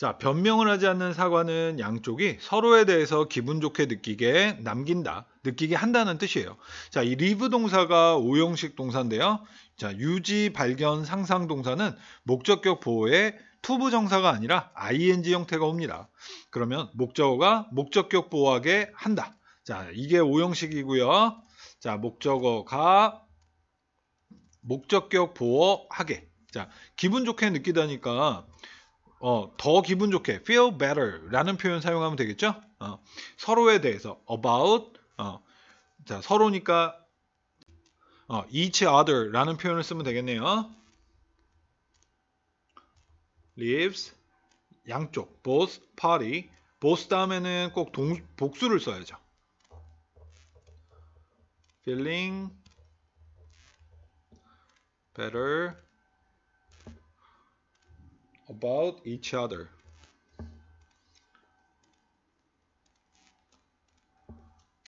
자, 변명을 하지 않는 사과는 양쪽이 서로에 대해서 기분 좋게 느끼게 남긴다, 느끼게 한다는 뜻이에요. 자, 이 리브 동사가 오형식 동사인데요. 자, 유지, 발견, 상상 동사는 목적격 보호에 투부 정사가 아니라 ing 형태가 옵니다. 그러면 목적어가 목적격 보호하게 한다. 자, 이게 오형식이고요. 자, 목적어가 목적격 보호하게. 자, 기분 좋게 느끼다니까 어, 더 기분 좋게 feel better 라는 표현 사용하면 되겠죠? 어, 서로에 대해서 about 어, 자, 서로니까 어, each other 라는 표현을 쓰면 되겠네요. lives 양쪽 both party both 다음에는 꼭 동, 복수를 써야죠. feeling better about each other.